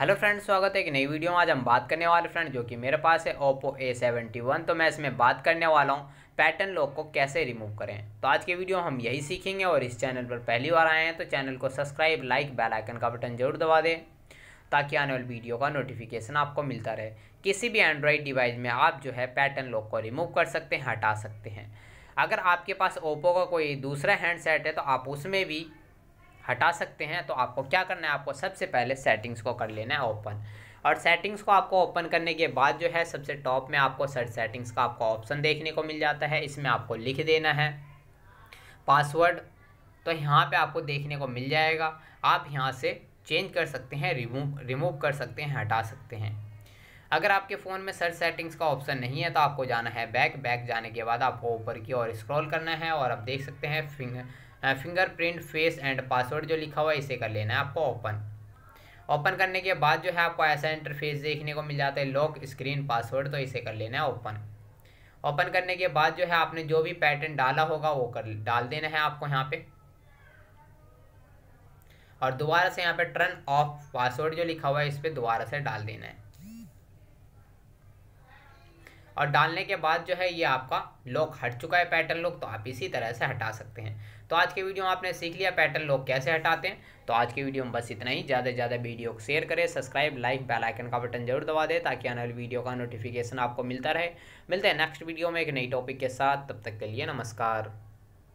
hello friends स्वागत है एक नई वीडियो में आज हम बात करने वाले फ्रेंड जो कि मेरे पास है ओप्पो ए सेवेंटी वन तो मैं इसमें बात करने वाला हूँ पैटर्न लॉक को कैसे रिमूव करें तो आज के वीडियो हम यही सीखेंगे और इस चैनल पर पहली बार आए हैं तो चैनल को सब्सक्राइब लाइक बेल आइकन का बटन जरूर दबा दें ताकि आने वाली वीडियो का नोटिफिकेशन आपको मिलता रहे किसी भी एंड्रॉयड डिवाइस में आप जो है पैटर्न लॉक को रिमूव कर सकते हैं हटा सकते हैं अगर आपके पास ओप्पो का कोई दूसरा हैंडसेट है तो आप उसमें भी हटा सकते हैं तो आपको क्या करना है आपको सबसे पहले सेटिंग्स को कर लेना है ओपन और सेटिंग्स को आपको ओपन करने के बाद जो है सबसे टॉप में आपको सर्च सेटिंग्स का आपको ऑप्शन देखने को मिल जाता है इसमें आपको लिख देना है पासवर्ड तो यहाँ पे आपको देखने को मिल जाएगा आप यहाँ से चेंज कर सकते हैं रिमूव रिमूव कर सकते हैं हटा सकते हैं अगर आपके फ़ोन में सर्च सेटिंग्स का ऑप्शन नहीं है तो आपको जाना है बैक बैक जाने के बाद आपको ऊपर की ओर स्क्रॉल करना है और आप देख सकते हैं finger fingerprint face and password जो लिखा हुआ है इसे कर लेना है आपको ओपन ओपन करने के बाद जो है आपको ऐसा इंटरफेस देखने को मिल जाता है लॉक स्क्रीन पासवर्ड तो इसे कर लेना है ओपन ओपन करने के बाद जो है आपने जो भी पैटर्न डाला होगा वो कर डाल देना है आपको यहाँ पे और दोबारा से यहाँ पे टर्न ऑफ पासवर्ड जो लिखा हुआ है इस पर दोबारा से डाल देना है और डालने के बाद जो है ये आपका लॉक हट चुका है पैटर्न लॉक तो आप इसी तरह से हटा सकते हैं तो आज के वीडियो में आपने सीख लिया पैटर्न लॉक कैसे हटाते हैं तो आज के वीडियो में बस इतना ही ज़्यादा से ज़्यादा वीडियो को शेयर करें सब्सक्राइब लाइक बेल आइकन का बटन जरूर दबा दें ताकि आने वाली वीडियो का नोटिफिकेशन आपको मिलता रहे मिलते हैं नेक्स्ट वीडियो में एक नई टॉपिक के साथ तब तक के लिए नमस्कार